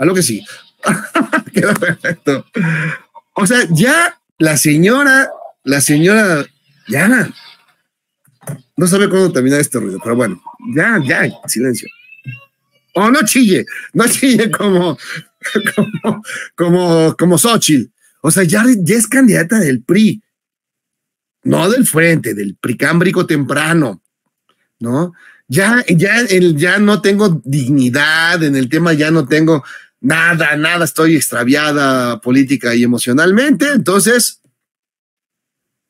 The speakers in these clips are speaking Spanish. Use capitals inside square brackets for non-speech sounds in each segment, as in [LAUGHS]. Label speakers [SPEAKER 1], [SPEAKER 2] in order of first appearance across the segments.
[SPEAKER 1] Algo que sí. [LAUGHS] Queda perfecto. O sea, ya la señora, la señora, ya. No sabe cuándo termina este ruido, pero bueno, ya, ya, silencio. O oh, no chille, no chille como, [LAUGHS] como, como, como O sea, ya, es candidata del PRI, no del frente, del PRI temprano, ¿no? Ya, ya, el, ya no tengo dignidad en el tema, ya no tengo nada, nada, estoy extraviada política y emocionalmente, entonces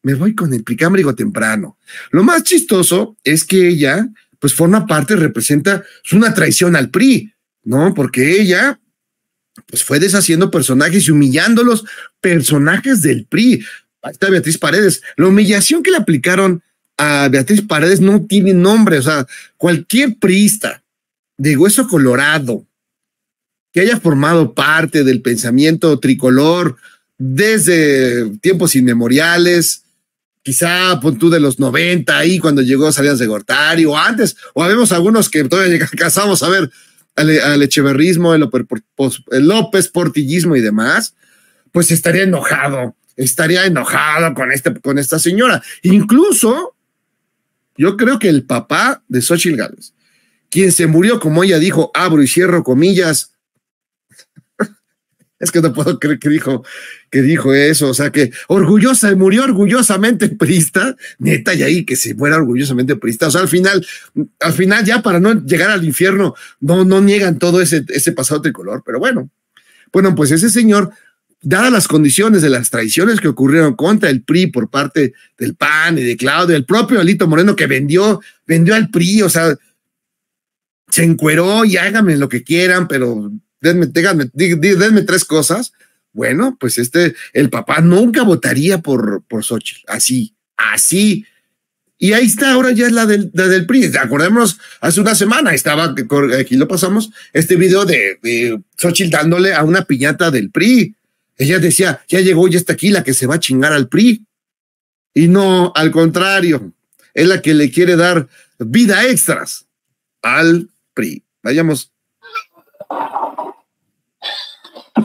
[SPEAKER 1] me voy con el picámbrigo temprano. Lo más chistoso es que ella, pues forma parte, representa, una traición al PRI, ¿no? Porque ella, pues fue deshaciendo personajes y humillándolos, personajes del PRI. Ahí está Beatriz Paredes. La humillación que le aplicaron a Beatriz Paredes no tiene nombre, o sea, cualquier priista de hueso colorado, que haya formado parte del pensamiento tricolor desde tiempos inmemoriales, quizá pon tú de los 90 ahí cuando llegó Salinas de Gortari o antes, o habemos algunos que todavía [LAUGHS] casamos a ver al, echeverrismo, el, López Portillismo y demás, pues estaría enojado, estaría enojado con, este, con esta señora. Incluso yo creo que el papá de Xochitl Gales, quien se murió, como ella dijo, abro y cierro comillas, es que no puedo creer que dijo, que dijo eso. O sea, que orgullosa, murió orgullosamente prista. Neta, y ahí que se muera orgullosamente prista. O sea, al final, al final, ya para no llegar al infierno, no, no niegan todo ese, ese pasado tricolor. Pero bueno, bueno, pues ese señor, dadas las condiciones de las traiciones que ocurrieron contra el PRI por parte del PAN y de Claudio, el propio Alito Moreno que vendió, vendió al PRI, o sea, se encueró y háganme lo que quieran, pero denme, tres cosas. Bueno, pues este, el papá nunca votaría por, por Xochitl, así, así. Y ahí está, ahora ya es la del, PRI. Acordémonos, hace una semana estaba, aquí lo pasamos, este video de, Sochi Xochitl dándole a una piñata del PRI. Ella decía, ya llegó, ya está aquí la que se va a chingar al PRI. Y no, al contrario, es la que le quiere dar vida extras al PRI. Vayamos a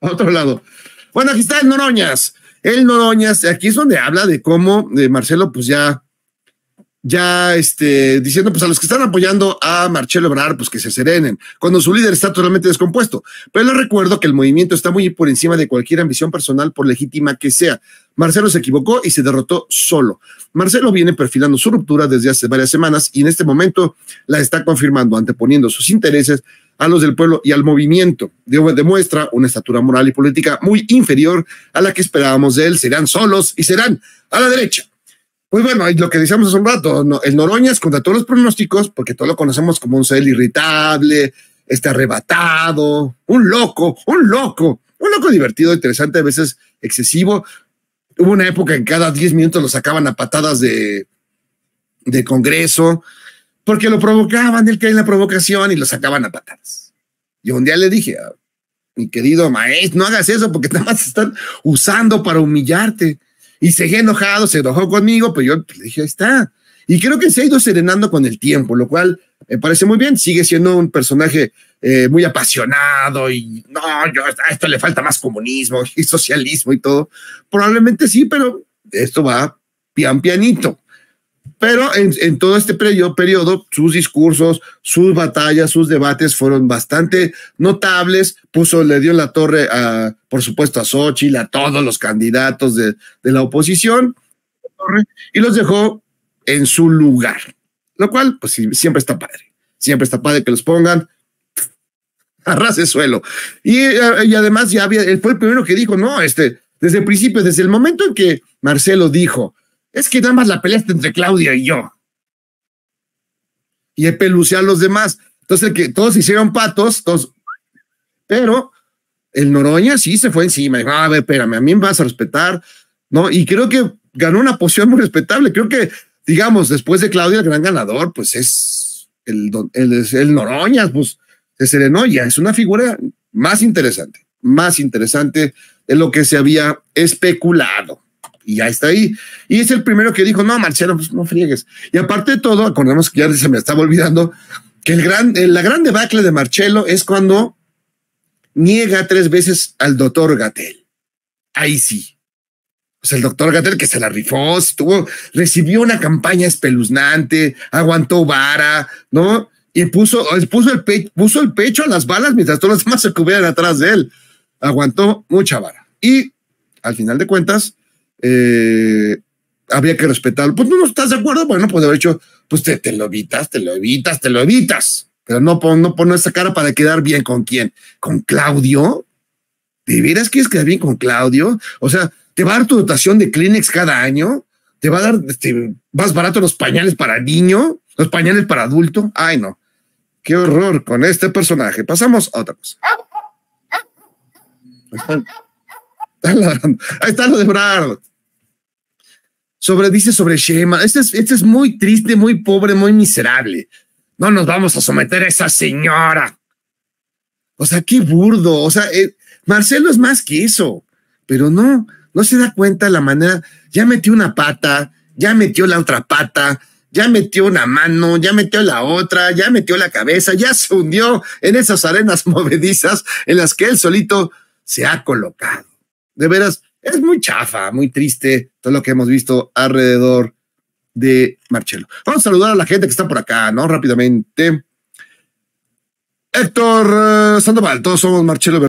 [SPEAKER 1] [LAUGHS] otro lado. Bueno, aquí está el Noroñas. El Noroñas, aquí es donde habla de cómo Marcelo, pues ya, ya este, diciendo, pues a los que están apoyando a Marcelo Brar, pues que se serenen, cuando su líder está totalmente descompuesto. Pero le recuerdo que el movimiento está muy por encima de cualquier ambición personal, por legítima que sea. Marcelo se equivocó y se derrotó solo. Marcelo viene perfilando su ruptura desde hace varias semanas y en este momento la está confirmando, anteponiendo sus intereses a los del pueblo y al movimiento. Dios demuestra una estatura moral y política muy inferior a la que esperábamos de él. Serán solos y serán a la derecha. Pues bueno, lo que decíamos hace un rato, el Noroñas contra todos los pronósticos, porque todos lo conocemos como un ser irritable, este arrebatado, un loco, un loco, un loco divertido, interesante, a veces excesivo. Hubo una época en cada 10 minutos lo sacaban a patadas de, de Congreso porque lo provocaban, él que en la provocación y lo sacaban a patadas. y un día le dije, ah, mi querido maestro, no hagas eso porque [LAUGHS] nada más están usando para humillarte. Y seguí enojado, se enojó conmigo, pero yo le dije, ahí está. Y creo que se ha ido serenando con el tiempo, lo cual me parece muy bien. Sigue siendo un personaje eh, muy apasionado y no, yo, a esto le falta más comunismo y socialismo y todo. Probablemente sí, pero esto va pian pianito. Pero en, todo este periodo, periodo, sus discursos, sus batallas, sus debates fueron bastante notables. Puso, le dio la torre, a, por supuesto, a Xochitl, a todos los candidatos de, de la oposición, y los dejó en su lugar. Lo cual, pues siempre está padre. Siempre está padre que los pongan [LAUGHS] de suelo. Y, eh, y, además ya había, él fue el primero que dijo, no, este, desde el principio, desde el momento en que Marcelo dijo, es que nada más la pelea entre Claudia y yo. Y he peluciado a los demás. Entonces, que todos hicieron patos, todos. Pero el Noroña sí se fue encima. Dijo, ah, a ver, espérame, a mí me vas a respetar, ¿no? Y creo que ganó una posición muy respetable. Creo que, digamos, después de Claudia, el gran ganador, pues es el, el, el Noroña, pues se serenó ya. Es una figura más interesante, más interesante de lo que se había especulado y ya está ahí. Y es el primero que dijo, no, Marcelo, pues no friegues. Y aparte de todo, acordemos que ya se me estaba olvidando que el gran, eh, la gran debacle de Marcelo es cuando niega tres veces al doctor Gatel. Ahí sí. Pues el doctor Gatel que se la rifó, estuvo, recibió una campaña espeluznante, aguantó vara, ¿no? Y puso, el puso el pecho a las balas mientras todos los demás se cubrieran atrás de él. Aguantó mucha vara. Y al final de cuentas, eh, había que respetarlo. Pues no, no estás de acuerdo, bueno, pues de haber hecho, pues te, te, lo evitas, te lo evitas, te lo evitas. Pero no, no poner esa cara para quedar bien con quién, con Claudio. ¿De veras quieres quedar bien con Claudio? O sea, ¿te va a dar tu dotación de Kleenex cada año? ¿Te va a dar este, más barato los pañales para niño? ¿Los pañales para adulto? Ay, no. Qué horror con este personaje. Pasamos a otra cosa. Ahí está, ahí está lo de Brad sobre, dice sobre Shema, este, este es, muy triste, muy pobre, muy miserable. No nos vamos a someter a esa señora. O sea, qué burdo. O sea, eh, Marcelo es más que eso, pero no, no se da cuenta la manera. Ya metió una pata, ya metió la otra pata, ya metió una mano, ya metió la otra, ya metió la cabeza, ya se hundió en esas arenas [LAUGHS] movedizas en las que él solito se ha colocado. De veras, es muy chafa, muy triste todo lo que hemos visto alrededor de Marcelo. Vamos a saludar a la gente que está por acá, ¿no? Rápidamente. Héctor eh, Sandoval, todos somos Marcelo.